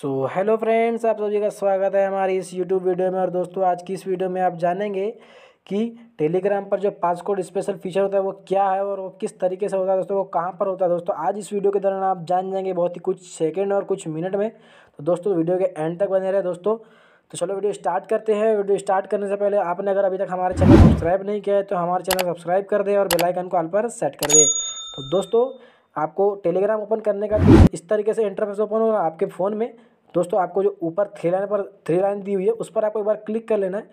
so hello friends आप सभी का स्वागत है हमारी इस यूट्यूब वीडियो में और दोस्तों आज की इस वीडियो में आप जानेंगे कि टेलीग्राम पर जो पासकोड स्पेशल फीचर होता है वो क्या है और वो किस तरीके से होता है दोस्तों वो कहाँ पर होता है दोस्तों आज इस वीडियो के दौरान आप जान जाएंगे बहुत ही कुछ सेकेंड और कुछ मिनट में तो दोस्तों वीडियो के एंड तक बने रहे दोस्तों तो चलो वीडियो स्टार्ट करते हैं वीडियो स्टार्ट करने से पहले आपने अगर अभी तक हमारे चैनल सब्सक्राइब नहीं किया है तो हमारे चैनल सब्सक्राइब कर दें और बेलाइकन को आल पर सेट कर दें तो दोस्तों आपको टेलीग्राम ओपन करने का इस तरीके से इंटरफेस ओपन होगा आपके फ़ोन में दोस्तों आपको जो ऊपर थ्री लाइन पर थ्री लाइन दी हुई है उस पर आपको एक बार क्लिक कर लेना है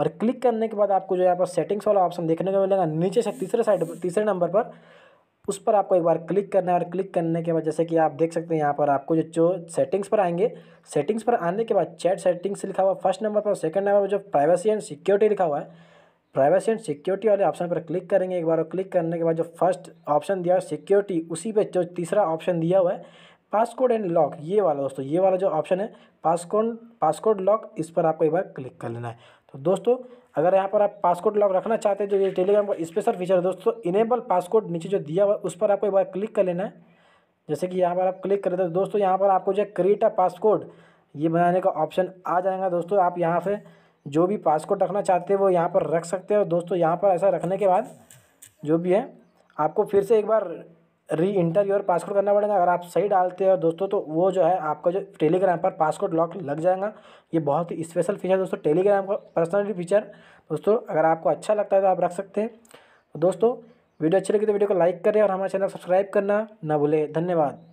और क्लिक करने के बाद आपको जो यहाँ पर सेटिंग्स वाला ऑप्शन देखने को मिलेगा नीचे से तीसरे साइड पर तीसरे नंबर पर उस पर आपको एक बार क्लिक करना है और क्लिक करने के बाद जैसे कि आप देख सकते हैं यहाँ पर आपको जो जो सेटिंग्स पर आएंगे सेटिंग्स पर आने के बाद चैट सेटिंग्स लिखा हुआ फर्स्ट नंबर पर सेकंड नंबर पर जो प्राइवेसी एंड सिक्योरिटी लिखा हुआ है प्राइवेसी एंड सिक्योरिटी वाले ऑप्शन पर क्लिक करेंगे एक बार और क्लिक करने के बाद जो फर्स्ट ऑप्शन दिया है सिक्योरिटी उसी पे जो तीसरा ऑप्शन दिया हुआ है पासकोड एंड लॉक ये वाला दोस्तों ये वाला जो ऑप्शन है पासकोड पासकोड लॉक इस पर आपको एक बार क्लिक कर लेना है तो दोस्तों अगर यहाँ पर आप पासकोड लॉक रखना चाहते हैं जो ये टेलीग्राम का स्पेशल फीचर है दोस्तों इनेबल पासकोड नीचे जो दिया हुआ है उस पर आपको एक बार क्लिक कर लेना है जैसे कि यहाँ पर आप क्लिक करें तो दोस्तों यहाँ पर आपको जो क्रिएट अ पासकोड ये बनाने का ऑप्शन आ जाएगा दोस्तों आप यहाँ से जो भी पासकोड रखना चाहते हैं वो यहाँ पर रख सकते हैं और दोस्तों यहाँ पर ऐसा रखने के बाद जो भी है आपको फिर से एक बार री इंटर योर पासकोड करना पड़ेगा अगर आप सही डालते हैं दोस्तों तो वो जो है आपका जो टेलीग्राम पर पासकोड लॉक लग जाएगा ये बहुत ही स्पेशल फीचर दोस्तों टेलीग्राम का पर्सनलिटी फीचर दोस्तों अगर आपको अच्छा लगता है तो आप रख सकते हैं दोस्तों वीडियो अच्छी लगी तो वीडियो को लाइक करें और हमारे चैनल सब्सक्राइब करना ना भूलें धन्यवाद